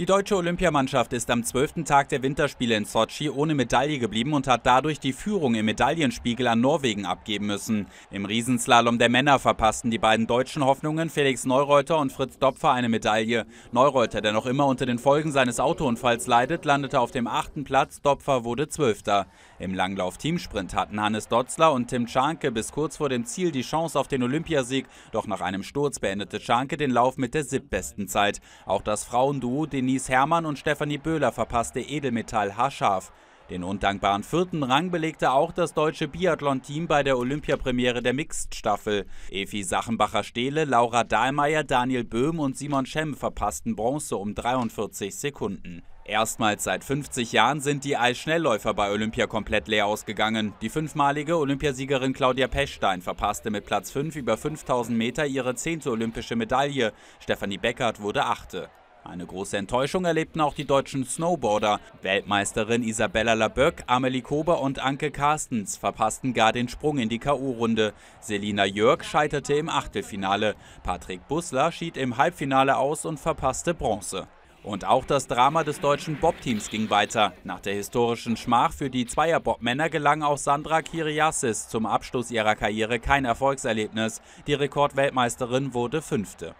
Die deutsche Olympiamannschaft ist am 12. Tag der Winterspiele in Sochi ohne Medaille geblieben und hat dadurch die Führung im Medaillenspiegel an Norwegen abgeben müssen. Im Riesenslalom der Männer verpassten die beiden deutschen Hoffnungen Felix Neureuter und Fritz Dopfer eine Medaille. Neureuter, der noch immer unter den Folgen seines Autounfalls leidet, landete auf dem achten Platz, Dopfer wurde Zwölfter. Im Langlauf-Teamsprint hatten Hannes Dotzler und Tim Scharnke bis kurz vor dem Ziel die Chance auf den Olympiasieg, doch nach einem Sturz beendete Scharnke den Lauf mit der siebbesten Zeit. Auch das Frauenduo, den Denise Herrmann und Stefanie Böhler verpasste Edelmetall haarscharf. Den undankbaren vierten Rang belegte auch das deutsche Biathlon-Team bei der Olympiapremiere der Mixed-Staffel. Efi Sachenbacher-Stehle, Laura Dahlmeier, Daniel Böhm und Simon Schemm verpassten Bronze um 43 Sekunden. Erstmals seit 50 Jahren sind die Eisschnellläufer bei Olympia komplett leer ausgegangen. Die fünfmalige Olympiasiegerin Claudia Pechstein verpasste mit Platz 5 über 5000 Meter ihre zehnte olympische Medaille. Stefanie Beckert wurde achte. Eine große Enttäuschung erlebten auch die deutschen Snowboarder. Weltmeisterin Isabella Laböck, Amelie Kober und Anke Carstens verpassten gar den Sprung in die K.O.-Runde. Selina Jörg scheiterte im Achtelfinale. Patrick Bussler schied im Halbfinale aus und verpasste Bronze. Und auch das Drama des deutschen Bobteams ging weiter. Nach der historischen Schmach für die Zweierbobmänner gelang auch Sandra Kiriassis zum Abschluss ihrer Karriere kein Erfolgserlebnis. Die Rekordweltmeisterin wurde Fünfte.